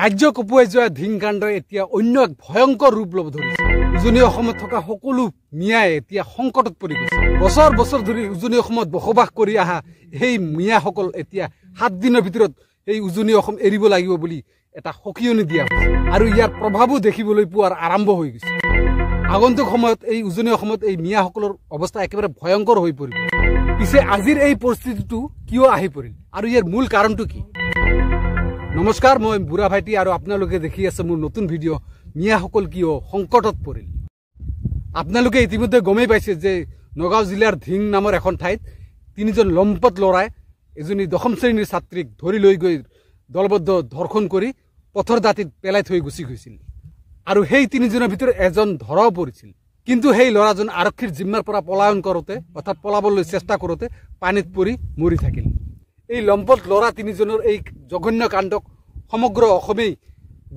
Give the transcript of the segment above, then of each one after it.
ৰাজ্য কপুৱাই যোৱা ধিংকাণ্ডই এতিয়া অন্য এক ভয়ংকৰ ৰূপ ল'ব ধৰিছে উজনি অসমত থকা সকলো মিয়াই এতিয়া সংকটত পৰি গৈছে বছৰ বছৰ ধৰি উজনি অসমত বসবাস কৰি অহা সেই মিয়াসকল এতিয়া সাত দিনৰ ভিতৰত এই উজনি অসম এৰিব লাগিব বুলি এটা সকিয়নি দিয়া হৈছে আৰু ইয়াৰ প্ৰভাৱো দেখিবলৈ পোৱাৰ আৰম্ভ হৈ গৈছে আগন্তুক সময়ত এই উজনি অসমত এই মিয়াসকলৰ অৱস্থা একেবাৰে ভয়ংকৰ হৈ পৰিল পিছে আজিৰ এই পৰিস্থিতিটো কিয় আহি পৰিল আৰু ইয়াৰ মূল কাৰণটো কি নমস্কাৰ মই বুঢ়া ভাইটি আৰু আপোনালোকে দেখি আছে মোৰ নতুন ভিডিঅ' মিয়াসকল কিয় সংকটত পৰিল আপোনালোকে ইতিমধ্যে গমেই পাইছে যে নগাঁও জিলাৰ ধিং নামৰ এখন ঠাইত তিনিজন লম্পট ল'ৰাই এজনী দশম শ্ৰেণীৰ ছাত্ৰীক ধৰি লৈ গৈ দলবদ্ধ ধৰ্ষণ কৰি পথৰ দাঁতিত পেলাই থৈ গুচি গৈছিল আৰু সেই তিনিজনৰ ভিতৰত এজন ধৰাও পৰিছিল কিন্তু সেই ল'ৰাজন আৰক্ষীৰ জিম্মাৰ পৰা পলায়ন কৰোঁতে অৰ্থাৎ পলাবলৈ চেষ্টা কৰোঁতে পানীত পৰি মৰি থাকিল এই লম্পট লৰা তিনিজনৰ এই জঘন্য কাণ্ডক সমগ্ৰ অসমেই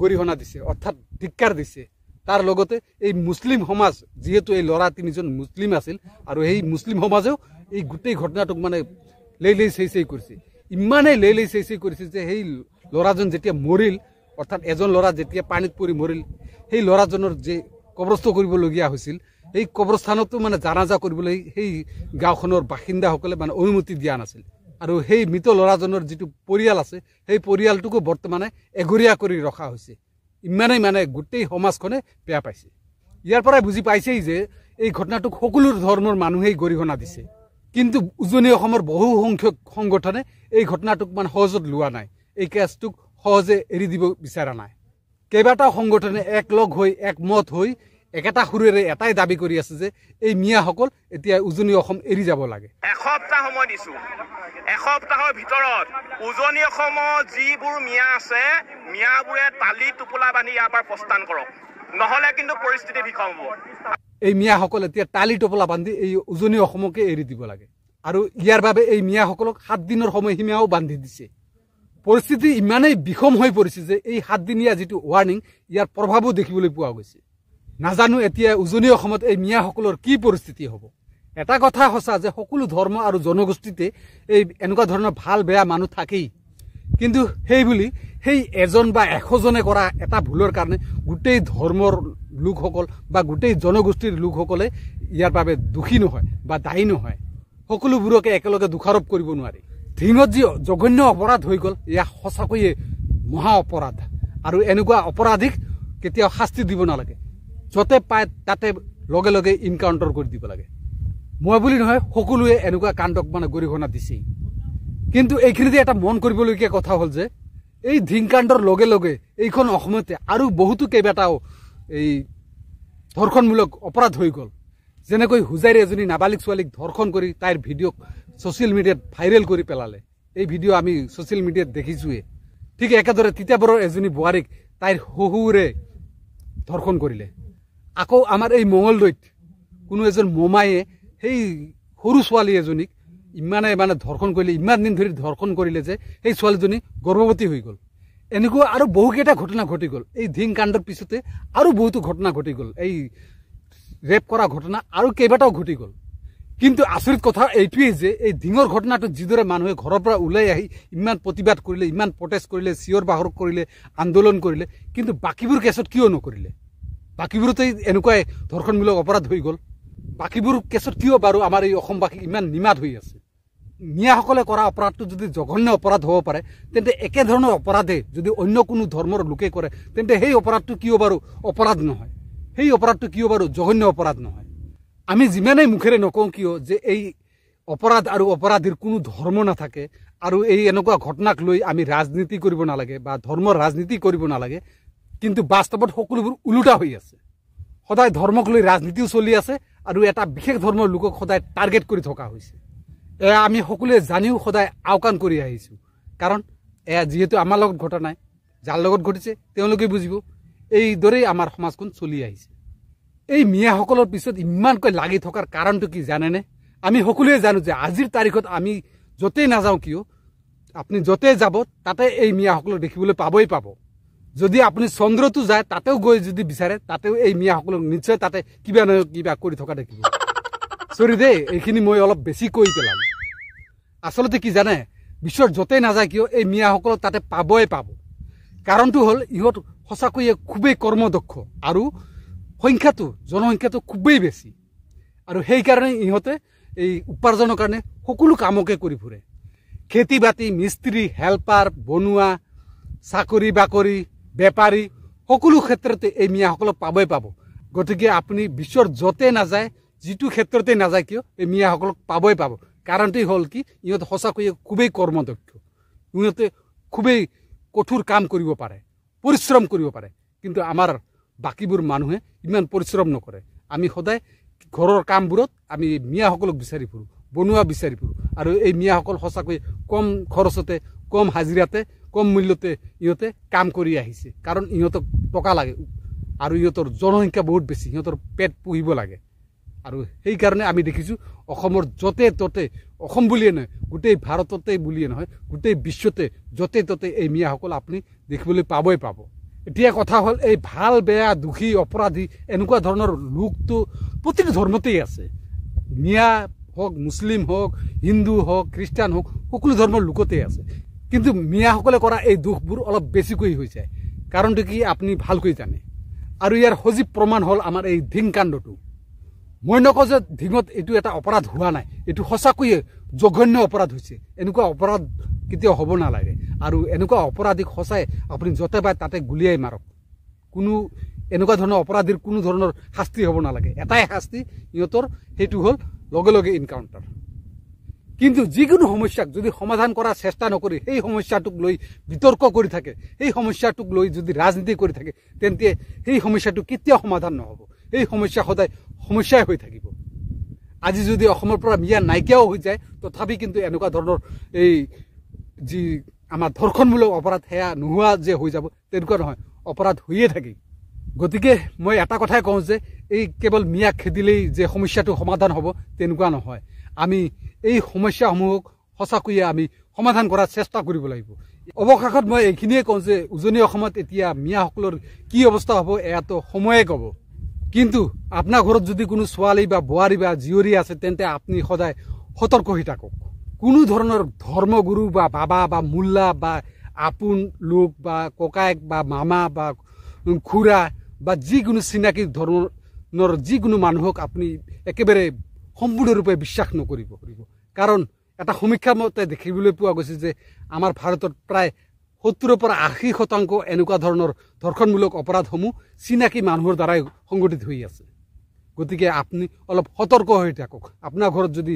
গৰিহণা দিছে অৰ্থাৎ ধিক্কাৰ দিছে তাৰ লগতে এই মুছলিম সমাজ যিহেতু এই ল'ৰা তিনিজন মুছলিম আছিল আৰু সেই মুছলিম সমাজেও এই গোটেই ঘটনাটোক মানে লেই লেই চেই চেই কৰিছে ইমানেই লেই লেই চেই চেই কৰিছে যে সেই ল'ৰাজন যেতিয়া মৰিল অৰ্থাৎ এজন ল'ৰা যেতিয়া পানীত পৰি মৰিল সেই ল'ৰাজনৰ যে কবৰস্থ কৰিবলগীয়া হৈছিল সেই কবৰস্থানতো মানে জানাজা কৰিবলৈ সেই গাঁওখনৰ বাসিন্দাসকলে মানে অনুমতি দিয়া নাছিল আৰু সেই মৃত ল'ৰাজনৰ যিটো পৰিয়াল আছে সেই পৰিয়ালটোকো বৰ্তমানে এঘৰীয়া কৰি ৰখা হৈছে ইমানেই মানে গোটেই সমাজখনে বেয়া পাইছে ইয়াৰ পৰাই বুজি পাইছেই যে এই ঘটনাটোক সকলো ধৰণৰ মানুহেই গৰিহণা দিছে কিন্তু উজনি অসমৰ বহুসংখ্যক সংগঠনে এই ঘটনাটোক মানে সহজত লোৱা নাই এই কেছটোক সহজে এৰি দিব বিচৰা নাই কেইবাটাও সংগঠনে একলগ হৈ একমত হৈ একেটা সুৰেৰে এটাই দাবী কৰি আছে যে এই মিয়াসকল এতিয়া উজনি অসম এৰি যাব লাগে এসপ্তাহ সময় দিছো এসপ্তাহৰ ভিতৰত উজনি অসমৰ যিবোৰ মিয়া আছে মিয়াবোৰে তালি টোপোলা বান্ধি ইয়াৰ পৰা প্ৰস্থান কৰক নহলে কিন্তু পৰিস্থিতি ভিষম হ'ব এই মিয়াসকল এতিয়া তালি টোপোলা বান্ধি এই উজনি অসমকে এৰি দিব লাগে আৰু ইয়াৰ বাবে এই মিয়াসকলক সাত দিনৰ সময়সীমাও বান্ধি দিছে পৰিস্থিতি ইমানেই বিষম হৈ পৰিছে যে এই সাতদিনীয়া যিটো ৱাৰ্ণিং ইয়াৰ প্ৰভাৱো দেখিবলৈ পোৱা গৈছে নাজানো এতিয়া উজনি অসমত এই মিয়াসকলৰ কি পৰিস্থিতি হ'ব এটা কথা সঁচা যে সকলো ধৰ্ম আৰু জনগোষ্ঠীতে এই এনেকুৱা ধৰণৰ ভাল বেয়া মানুহ থাকেই কিন্তু সেইবুলি সেই এজন বা এশজনে কৰা এটা ভুলৰ কাৰণে গোটেই ধৰ্মৰ লোকসকল বা গোটেই জনগোষ্ঠীৰ লোকসকলে ইয়াৰ বাবে দোষী নহয় বা দায়ী নহয় সকলোবোৰকে একেলগে দোষাৰোপ কৰিব নোৱাৰি ধিঙত যি জঘন্য অপৰাধ হৈ গ'ল ইয়াক সঁচাকৈয়ে মহা অপৰাধ আৰু এনেকুৱা অপৰাধীক কেতিয়াও শাস্তি দিব নালাগে যতে পায় তাতে লগে লগে ইনকাউণ্টাৰ কৰি দিব লাগে মই বুলি নহয় সকলোৱে এনেকুৱা কাণ্ডক মানে গৰিহণা দিছেই কিন্তু এইখিনিতে এটা মন কৰিবলগীয়া কথা হ'ল যে এই ধিংকাণ্ডৰ লগে লগে এইখন অসমতে আৰু বহুতো কেইবাটাও এই ধৰ্ষণমূলক অপৰাধ হৈ গ'ল যেনেকৈ হুজাইৰ এজনী নাবালিক ছোৱালীক ধৰ্ষণ কৰি তাইৰ ভিডিঅ'ক ছ'চিয়েল মিডিয়াত ভাইৰেল কৰি পেলালে এই ভিডিঅ' আমি ছ'চিয়েল মিডিয়াত দেখিছোঁৱে ঠিক একেদৰে তিতাবৰৰ এজনী বোৱাৰীক তাইৰ শহুৰে ধৰ্ষণ কৰিলে আকৌ আমাৰ এই মঙলদৈত কোনো এজন মমায়ে সেই সৰু ছোৱালী এজনীক ইমানে মানে ধৰ্ষণ কৰিলে ইমান দিন ধৰি ধৰ্ষণ কৰিলে যে সেই ছোৱালীজনী গৰ্ভৱতী হৈ গ'ল এনেকুৱা আৰু বহুকেইটা ঘটনা ঘটি গ'ল এই ধিং কাণ্ডৰ পিছতে আৰু বহুতো ঘটনা ঘটি গ'ল এই ৰেপ কৰা ঘটনা আৰু কেইবাটাও ঘটি গ'ল কিন্তু আচৰিত কথা এইটোৱেই যে এই ধিঙৰ ঘটনাটো যিদৰে মানুহে ঘৰৰ পৰা ওলাই আহি ইমান প্ৰতিবাদ কৰিলে ইমান প্ৰটেষ্ট কৰিলে চিঞৰ বাহৰ কৰিলে আন্দোলন কৰিলে কিন্তু বাকীবোৰ কেছত কিয় নকৰিলে বাকীবোৰতে এনেকুৱাই ধৰ্ষণমূলক অপৰাধ হৈ গ'ল বাকীবোৰ কেছত কিয় বাৰু আমাৰ এই অসমবাসী ইমান নিমাত হৈ আছে মিয়াসকলে কৰা অপৰাধটো যদি জঘন্য অপৰাধ হ'ব পাৰে তেন্তে একেধৰণৰ অপৰাধে যদি অন্য কোনো ধৰ্মৰ লোকে কৰে তেন্তে সেই অপৰাধটো কিয় বাৰু অপৰাধ নহয় সেই অপৰাধটো কিয় বাৰু জঘন্য অপৰাধ নহয় আমি যিমানেই মুখেৰে নকওঁ কিয় যে এই অপৰাধ আৰু অপৰাধীৰ কোনো ধৰ্ম নাথাকে আৰু এই এনেকুৱা ঘটনাক লৈ আমি ৰাজনীতি কৰিব নালাগে বা ধৰ্মৰ ৰাজনীতি কৰিব নালাগে কিন্তু বাস্তৱত সকলোবোৰ ওলোটা হৈ আছে সদায় ধৰ্মক লৈ ৰাজনীতিও চলি আছে আৰু এটা বিশেষ ধৰ্মৰ লোকক সদায় টাৰ্গেট কৰি থকা হৈছে এয়া আমি সকলোৱে জানিও সদায় আওকাণ কৰি আহিছোঁ কাৰণ এয়া যিহেতু আমাৰ লগত ঘটা নাই যাৰ লগত ঘটিছে তেওঁলোকে বুজিব এইদৰেই আমাৰ সমাজখন চলি আহিছে এই মিয়াসকলৰ পিছত ইমানকৈ লাগি থকাৰ কাৰণটো কি জানেনে আমি সকলোৱে জানো যে আজিৰ তাৰিখত আমি য'তেই নাযাওঁ কিয় আপুনি য'তেই যাব তাতে এই মিয়াসকলক দেখিবলৈ পাবই পাব যদি আপুনি চন্দ্ৰটো যায় তাতেও গৈ যদি বিচাৰে তাতেও এই মিয়াসকলক নিশ্চয় তাতে কিবা নহয় কিবা কৰি থকা দেখিব চৰি দেই এইখিনি মই অলপ বেছি কৈ পেলাম আচলতে কি জানে বিশ্বৰ য'তেই নাযায় কিয় এই মিয়াসকলক তাতে পাবই পাব কাৰণটো হ'ল ইহঁত সঁচাকৈয়ে খুবেই কৰ্মদক্ষ আৰু সংখ্যাটো জনসংখ্যাটো খুবেই বেছি আৰু সেইকাৰণে ইহঁতে এই উপাৰ্জনৰ কাৰণে সকলো কামকে কৰি ফুৰে খেতি বাতি মিস্ত্ৰী হেল্পাৰ বনোৱা চাকৰি বাকৰি বেপাৰী সকলো ক্ষেত্ৰতে এই মিয়াসকলক পাবই পাব গতিকে আপুনি বিশ্বৰ য'তে নাযায় যিটো ক্ষেত্ৰতে নাযায় কিয় এই মিয়াসকলক পাবই পাব কাৰণটোৱেই হ'ল কি ইহঁতে সঁচাকৈয়ে খুবেই কৰ্মদক্ষ ইহঁতে খুবেই কঠোৰ কাম কৰিব পাৰে পৰিশ্ৰম কৰিব পাৰে কিন্তু আমাৰ বাকীবোৰ মানুহে ইমান পৰিশ্ৰম নকৰে আমি সদায় ঘৰৰ কামবোৰত আমি মিয়াসকলক বিচাৰি ফুৰোঁ বনোৱা বিচাৰি ফুৰোঁ আৰু এই মিয়াসকল সঁচাকৈ কম খৰচতে কম হাজিৰাতে কম মূল্যতে ইহঁতে কাম কৰি আহিছে কাৰণ ইহঁতক টকা লাগে আৰু ইহঁতৰ জনসংখ্যা বহুত বেছি সিহঁতৰ পেট পুহিব লাগে আৰু সেইকাৰণে আমি দেখিছোঁ অসমৰ য'তে ত'তে অসম বুলিয়ে নহয় গোটেই ভাৰততে বুলিয়ে নহয় গোটেই বিশ্বতে য'তে ত'তে এই মিয়াসকল আপুনি দেখিবলৈ পাবই পাব এতিয়া কথা হ'ল এই ভাল বেয়া দোষী অপৰাধী এনেকুৱা ধৰণৰ লোকটো প্ৰতিটো ধৰ্মতেই আছে মিয়া হওক মুছলিম হওক হিন্দু হওক খ্ৰীষ্টান হওক সকলো ধৰ্মৰ লোকতেই আছে কিন্তু মিয়াসকলে কৰা এই দোষবোৰ অলপ বেছিকৈ হৈ যায় কাৰণটো কি আপুনি ভালকৈ জানে আৰু ইয়াৰ সজীৱ প্ৰমাণ হ'ল আমাৰ এই ধিং কাণ্ডটো মই নকওঁ যে ধিঙত এইটো এটা অপৰাধ হোৱা নাই এইটো সঁচাকৈয়ে জঘন্য অপৰাধ হৈছে এনেকুৱা অপৰাধ কেতিয়াও হ'ব নালাগে আৰু এনেকুৱা অপৰাধীক সঁচাই আপুনি য'তে পায় তাতে গুলিয়াই মাৰক কোনো এনেকুৱা ধৰণৰ অপৰাধীৰ কোনো ধৰণৰ শাস্তি হ'ব নালাগে এটাই শাস্তি সিহঁতৰ সেইটো হ'ল লগে লগে ইনকাউণ্টাৰ কিন্তু যিকোনো সমস্যাক যদি সমাধান কৰাৰ চেষ্টা নকৰি সেই সমস্যাটোক লৈ বিতৰ্ক কৰি থাকে সেই সমস্যাটোক লৈ যদি ৰাজনীতি কৰি থাকে তেন্তে সেই সমস্যাটো কেতিয়াও সমাধান নহ'ব সেই সমস্যা সদায় সমস্যাই হৈ থাকিব আজি যদি অসমৰ পৰা মিয়া নাইকিয়াও হৈ যায় তথাপি কিন্তু এনেকুৱা ধৰণৰ এই যি আমাৰ ধৰ্ষণমূলক অপৰাধ সেয়া নোহোৱা যে হৈ যাব তেনেকুৱা নহয় অপৰাধ হৈয়ে থাকে গতিকে মই এটা কথাই কওঁ যে এই কেৱল মিয়া খেদিলেই যে সমস্যাটো সমাধান হ'ব তেনেকুৱা নহয় আমি এই সমস্যাসমূহক সঁচাকৈয়ে আমি সমাধান কৰাৰ চেষ্টা কৰিব লাগিব অৱশেষত মই এইখিনিয়ে কওঁ যে উজনি অসমত এতিয়া মিয়াসকলৰ কি অৱস্থা হ'ব এয়াতো সময়ে ক'ব কিন্তু আপোনাৰ ঘৰত যদি কোনো ছোৱালী বা বোৱাৰী বা জীয়ৰী আছে তেন্তে আপুনি সদায় সতৰ্ক হৈ থাকক কোনো ধৰণৰ ধৰ্মগুৰু বা বাবা বা মোল্লা বা আপোন লোক বা ককায়েক বা মামা বা খুৰা বা যিকোনো চিনাকি ধৰণৰ যিকোনো মানুহক আপুনি একেবাৰে সম্পূৰ্ণৰূপে বিশ্বাস নকৰিব কাৰণ এটা সমীক্ষা মতে দেখিবলৈ পোৱা গৈছে যে আমাৰ ভাৰতত প্ৰায় সত্তৰৰ পৰা আশী শতাংশ এনেকুৱা ধৰণৰ ধৰ্ষণমূলক অপৰাধসমূহ চিনাকি মানুহৰ দ্বাৰাই সংঘটিত হৈ আছে গতিকে আপুনি অলপ সতৰ্ক হৈ থাকক আপোনাৰ ঘৰত যদি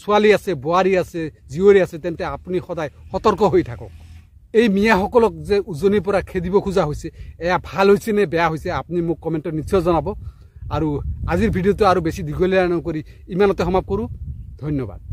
ছোৱালী আছে বোৱাৰী আছে জীয়ৰী আছে তেন্তে আপুনি সদায় সতৰ্ক হৈ থাকক এই মিয়াসকলক যে উজনিৰ পৰা খেদিব খোজা হৈছে এয়া ভাল হৈছে নে বেয়া হৈছে আপুনি মোক কমেণ্টত নিশ্চয় জনাব আৰু আজিৰ ভিডিঅ'টো আৰু বেছি দীঘলীয়া নকৰি ইমানতে সমাপ্ত কৰোঁ ধন্যবাদ